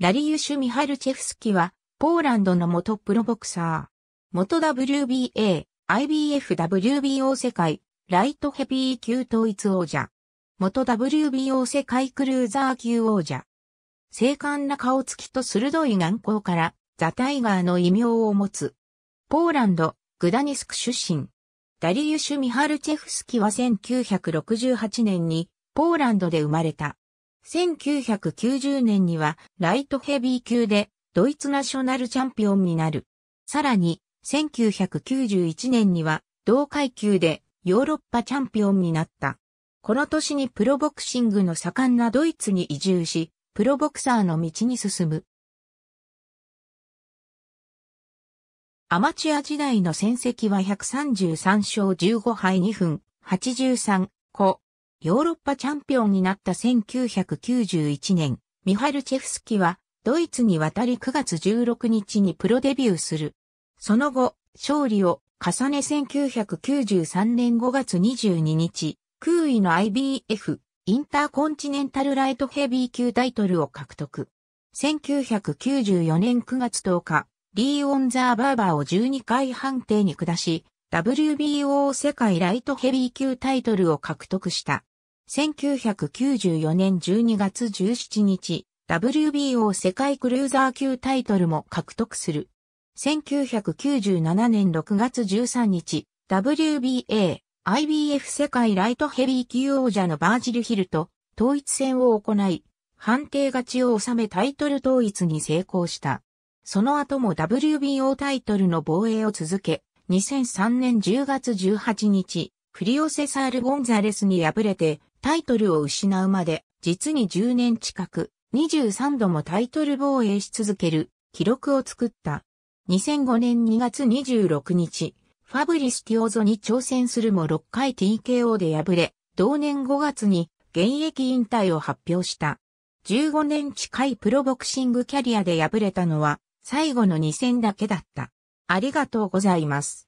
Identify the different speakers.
Speaker 1: ラリユシュ・ミハルチェフスキは、ポーランドの元プロボクサー。元 WBA、IBF、WBO 世界、ライトヘビー級統一王者。元 WBO 世界クルーザー級王者。精悍な顔つきと鋭い眼光から、ザ・タイガーの異名を持つ。ポーランド、グダニスク出身。ダリユシュ・ミハルチェフスキは1968年に、ポーランドで生まれた。1990年にはライトヘビー級でドイツナショナルチャンピオンになる。さらに、1991年には同階級でヨーロッパチャンピオンになった。この年にプロボクシングの盛んなドイツに移住し、プロボクサーの道に進む。アマチュア時代の戦績は133勝15敗2分83個ヨーロッパチャンピオンになった1991年、ミハルチェフスキはドイツに渡り9月16日にプロデビューする。その後、勝利を重ね1993年5月22日、空位の IBF、インターコンチネンタルライトヘビー級タイトルを獲得。1994年9月10日、リー・オン・ザバーバーを12回判定に下し、WBO 世界ライトヘビー級タイトルを獲得した。1994年12月17日、WBO 世界クルーザー級タイトルも獲得する。1997年6月13日、WBA、IBF 世界ライトヘビー級王者のバージルヒルと統一戦を行い、判定勝ちを収めタイトル統一に成功した。その後も WBO タイトルの防衛を続け、2003年10月18日、フリオセサール・ゴンザレスに敗れてタイトルを失うまで、実に10年近く、23度もタイトル防衛し続ける記録を作った。2005年2月26日、ファブリス・ティオゾに挑戦するも6回 TKO で敗れ、同年5月に現役引退を発表した。15年近いプロボクシングキャリアで敗れたのは最後の2戦だけだった。ありがとうございます。